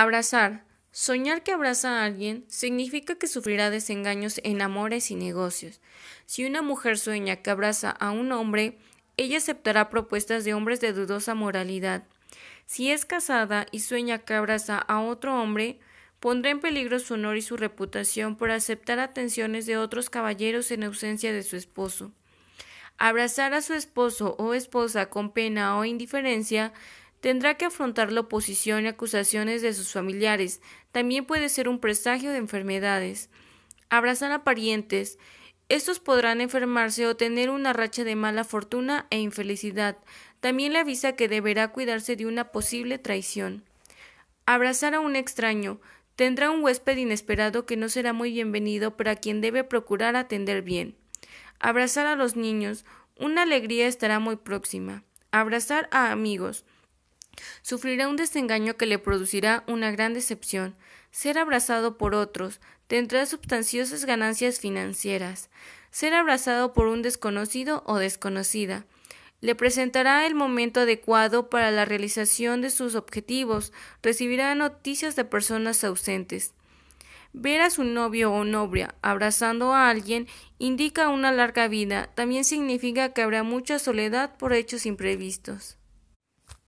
Abrazar. Soñar que abraza a alguien significa que sufrirá desengaños en amores y negocios. Si una mujer sueña que abraza a un hombre, ella aceptará propuestas de hombres de dudosa moralidad. Si es casada y sueña que abraza a otro hombre, pondrá en peligro su honor y su reputación por aceptar atenciones de otros caballeros en ausencia de su esposo. Abrazar a su esposo o esposa con pena o indiferencia Tendrá que afrontar la oposición y acusaciones de sus familiares. También puede ser un presagio de enfermedades. Abrazar a parientes. Estos podrán enfermarse o tener una racha de mala fortuna e infelicidad. También le avisa que deberá cuidarse de una posible traición. Abrazar a un extraño. Tendrá un huésped inesperado que no será muy bienvenido, para quien debe procurar atender bien. Abrazar a los niños. Una alegría estará muy próxima. Abrazar a amigos. Sufrirá un desengaño que le producirá una gran decepción. Ser abrazado por otros tendrá substanciosas ganancias financieras. Ser abrazado por un desconocido o desconocida le presentará el momento adecuado para la realización de sus objetivos, recibirá noticias de personas ausentes. Ver a su novio o novia abrazando a alguien indica una larga vida, también significa que habrá mucha soledad por hechos imprevistos.